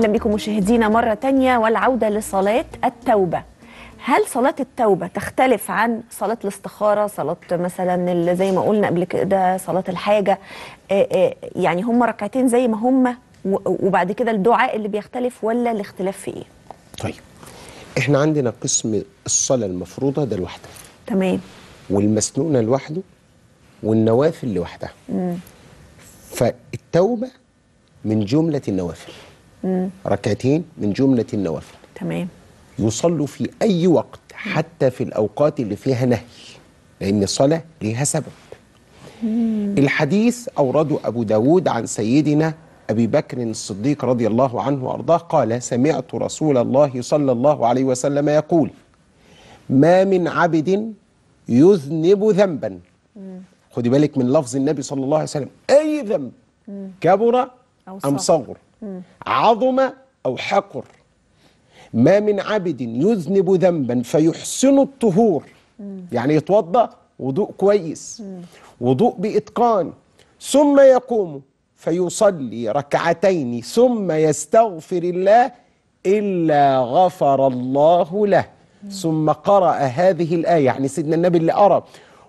أهلا بكم مشاهدينا مرة تانية والعودة لصلاة التوبة هل صلاة التوبة تختلف عن صلاة الاستخارة صلاة مثلا زي ما قلنا قبل كده صلاة الحاجة آه، آه، يعني هم ركعتين زي ما هم وبعد كده الدعاء اللي بيختلف ولا الاختلاف في ايه طيب احنا عندنا قسم الصلاة المفروضة ده لوحده تمام والمسنونة لوحده والنوافل لوحدها فالتوبة من جملة النوافل ركعتين من جملة النوافل تمام يصلوا في أي وقت حتى في الأوقات اللي فيها نهي لأن الصلاة ليها سبب مم. الحديث أورده أبو داود عن سيدنا أبي بكر الصديق رضي الله عنه وأرضاه قال سمعت رسول الله صلى الله عليه وسلم يقول ما من عبد يذنب ذنبا مم. خدي بالك من لفظ النبي صلى الله عليه وسلم أي ذنب كبر أم صغر عظم أو حقر ما من عبد يذنب ذنبا فيحسن الطهور يعني يتوضأ وضوء كويس وضوء بإتقان ثم يقوم فيصلي ركعتين ثم يستغفر الله إلا غفر الله له ثم قرأ هذه الآية يعني سيدنا النبي اللي قرأ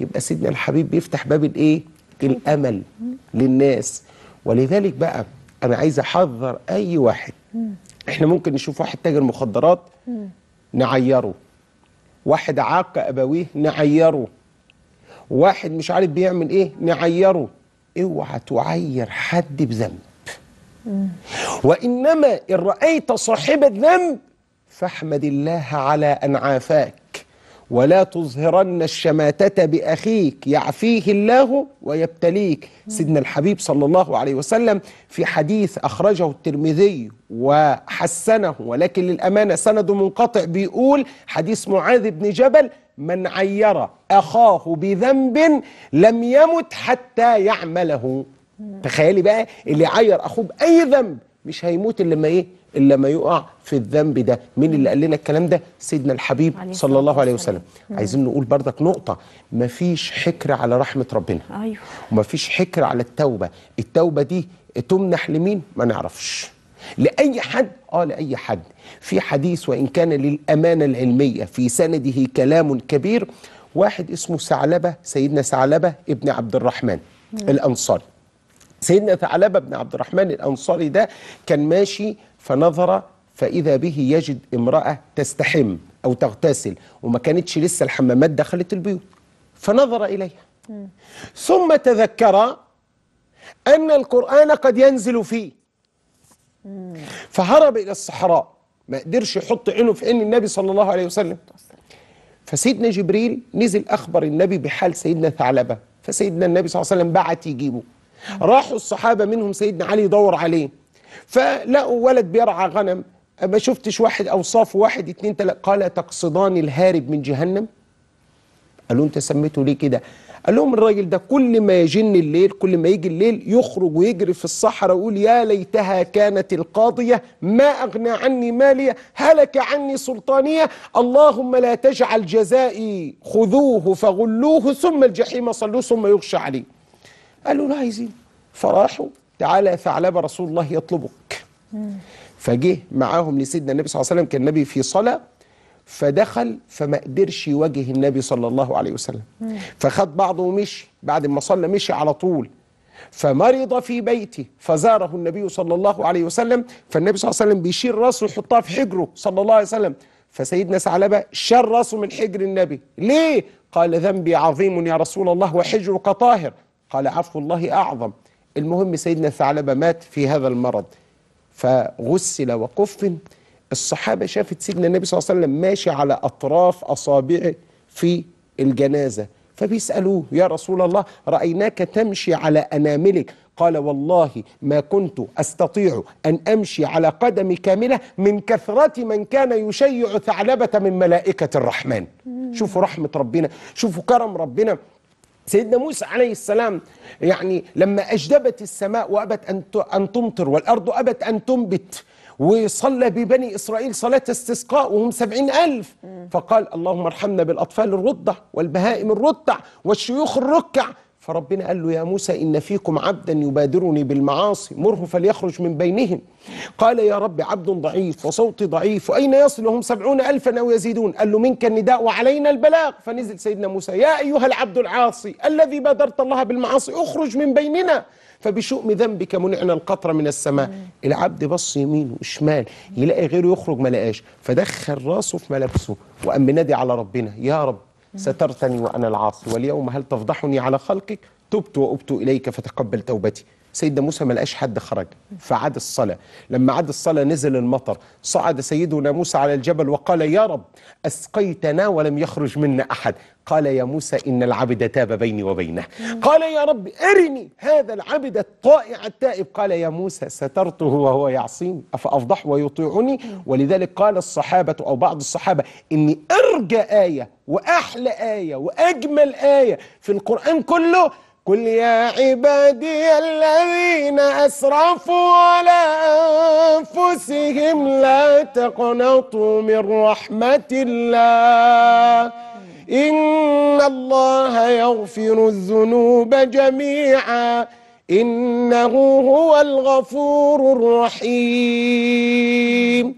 يبقى سيدنا الحبيب بيفتح باب الايه الامل للناس ولذلك بقى انا عايز احذر اي واحد احنا ممكن نشوف واحد تاجر مخدرات نعيره واحد عاق ابويه نعيره واحد مش عارف بيعمل ايه نعيره اوعى تعير حد بذنب وانما ان رايت صاحب الذنب فاحمد الله على ان عافاك ولا تظهرن الشماتة بأخيك يعفيه الله ويبتليك سيدنا الحبيب صلى الله عليه وسلم في حديث أخرجه الترمذي وحسنه ولكن للأمانة سند منقطع بيقول حديث معاذ بن جبل من عير أخاه بذنب لم يمت حتى يعمله تخيلي بقى اللي عير أخوه بأي ذنب مش هيموت الا لما ايه الا لما يقع في الذنب ده مين اللي قال لنا الكلام ده سيدنا الحبيب صلى الله عليه وسلم مم. عايزين نقول بردك نقطه مفيش حكر على رحمه ربنا ايوه ومفيش حكر على التوبه التوبه دي تمنح لمين ما نعرفش لاي حد اه لاي حد في حديث وان كان للامانه العلميه في سنده كلام كبير واحد اسمه ثعلبه سيدنا ثعلبه ابن عبد الرحمن مم. الانصاري سيدنا ثعلبة بن عبد الرحمن الأنصاري ده كان ماشي فنظر فإذا به يجد امرأة تستحم أو تغتسل وما كانتش لسه الحمامات دخلت البيوت فنظر إليها ثم تذكر أن القرآن قد ينزل فيه فهرب إلى الصحراء ما قدرش يحط عينه في عين النبي صلى الله عليه وسلم فسيدنا جبريل نزل أخبر النبي بحال سيدنا ثعلبة فسيدنا النبي صلى الله عليه وسلم بعت يجيبه راحوا الصحابة منهم سيدنا علي يدور عليه فلقوا ولد بيرعى غنم ما شفتش واحد أوصافه واحد اتنين تلات قال تقصدان الهارب من جهنم قالوا انت سميته ليه كده قال لهم الراجل ده كل ما يجن الليل كل ما يجي الليل يخرج ويجري في الصحراء يقول يا ليتها كانت القاضية ما أغنى عني مالية هلك عني سلطانية اللهم لا تجعل جزائي خذوه فغلوه ثم الجحيم صلوه ثم يغشى عليه قالوا لا عايزين فراحوا تعالى ثعلبه رسول الله يطلبك فجه معاهم لسيدنا النبي صلى الله عليه وسلم كان النبي في صلاه فدخل فما قدرش يواجه النبي صلى الله عليه وسلم فخد بعضه ومشي بعد ما صلى مشي على طول فمرض في بيته فزاره النبي صلى الله عليه وسلم فالنبي صلى الله عليه وسلم بيشيل راسه ويحطها في حجره صلى الله عليه وسلم فسيدنا ثعلبه شال راسه من حجر النبي ليه قال ذنبي عظيم يا رسول الله وحجرك طاهر قال عفو الله أعظم المهم سيدنا ثعلبة مات في هذا المرض فغسل وكفن الصحابة شافت سيدنا النبي صلى الله عليه وسلم ماشي على أطراف أصابعه في الجنازة فبيسألوه يا رسول الله رأيناك تمشي على أناملك قال والله ما كنت أستطيع أن أمشي على قدمي كاملة من كثرة من كان يشيع ثعلبة من ملائكة الرحمن شوفوا رحمة ربنا شوفوا كرم ربنا سيدنا موسى عليه السلام يعني لما أجدبت السماء وأبت أن تمطر والأرض أبت أن تنبت وصلى ببني إسرائيل صلاة استسقاء وهم سبعين ألف فقال اللهم ارحمنا بالأطفال الرضع والبهائم الرضع والشيوخ الركع فربنا قال له يا موسى إن فيكم عبدا يبادرني بالمعاصي مره فليخرج من بينهم قال يا رب عبد ضعيف وصوتي ضعيف وأين يصل هم سبعون ألفا أو يزيدون قال له منك النداء وعلينا البلاغ فنزل سيدنا موسى يا أيها العبد العاصي الذي بادرت الله بالمعاصي اخرج من بيننا فبشؤم ذنبك منعنا القطرة من السماء العبد بص يمين وشمال يلاقي غيره يخرج ما لقاش فدخل راسه في ملابسه وقام منادي على ربنا يا رب سترتني وأنا العاصي واليوم هل تفضحني على خلقك تبت وأبت إليك فتقبل توبتي سيدنا موسى ما لقاش حد خرج فعاد الصلاة لما عاد الصلاة نزل المطر صعد سيدنا موسى على الجبل وقال يا رب أسقيتنا ولم يخرج منا أحد قال يا موسى إن العبد تاب بيني وبينه قال يا رب أرني هذا العبد الطائع التائب قال يا موسى سترته وهو يعصيني أفأفضح ويطيعني ولذلك قال الصحابة أو بعض الصحابة إني أرجى آية وأحلى آية وأجمل آية في القرآن كله قل يا عبادي الذين الذين أسرفوا على أنفسهم لا تقنطوا من رحمة الله إن الله يغفر الذنوب جميعا إنه هو الغفور الرحيم